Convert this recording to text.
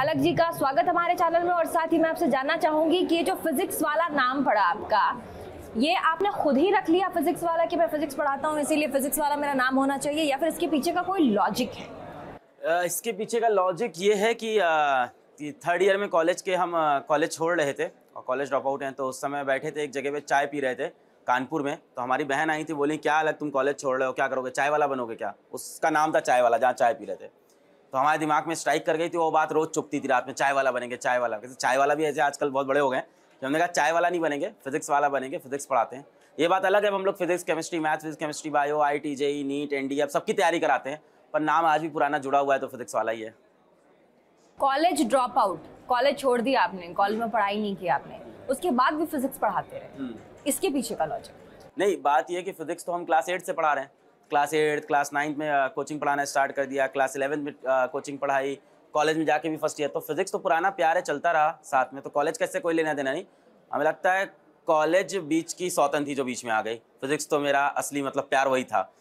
अलग जी का स्वागत हमारे चैनल में और साथ ही मैं आपसे जानना चाहूंगी कि ये जो फिजिक्स वाला नाम पड़ा आपका ये आपने खुद ही रख लिया फिजिक्स वाला कि मैं फिजिक्स पढ़ाता हूँ इसीलिए फिजिक्स वाला मेरा नाम होना चाहिए या फिर इसके पीछे का कोई लॉजिक है इसके पीछे का लॉजिक ये है कि थर्ड ईयर में कॉलेज के हम कॉलेज छोड़ रहे थे और कॉलेज ड्रॉप आउट हैं तो उस समय बैठे थे एक जगह पे चाय पी रहे थे कानपुर में तो हमारी बहन आई थी बोली क्या अलग तुम कॉलेज छोड़ रहे हो क्या करोगे चाय वाला बनोगे क्या उसका नाम था चाय वाला जहाँ चाय पी रहे थे तो हमारे दिमाग में स्ट्राइक कर गई थी वो बात रोज चुपती थी रात में चाय वाला बनेंगे चाय वाला चाय वाला भी ऐसे आजकल बहुत बड़े हो गए तो हमने कहा चाय वाला नहीं बनेंगे फिजिक्स वाला बनेंगे फिजिक्स पढ़ाते हैं ये बात अलग है हम लोग physics chemistry math physics chemistry bio I T JEE NEET N D सबकी तैयारी कराते हैं पर नाम आज भी पुराना जुड़ा हुआ है तो फिजिक्स वाला ही है कॉलेज ड्रॉप आउट कॉलेज छोड़ दिया आपने कॉलेज में पढ़ाई नहीं की आपने उसके बाद भी फिजिक्स पढ़ाते रहे हम्म। इसके पीछे का लॉजिक नहीं बात यह कि फिजिक्स तो हम क्लास एट से पढ़ा रहे हैं क्लास एट क्लास नाइन्थ में कोचिंग पढ़ाना स्टार्ट कर दिया क्लास इलेवेंथ में कोचिंग पढ़ाई कॉलेज में जाके भी फर्स्ट ईयर तो फिजिक्स तो पुराना प्यार है चलता रहा साथ में तो कॉलेज कैसे कोई लेना देना नहीं हमें लगता है कॉलेज बीच की सौतन थी जो बीच में आ गई फिजिक्स तो मेरा असली मतलब प्यार वही था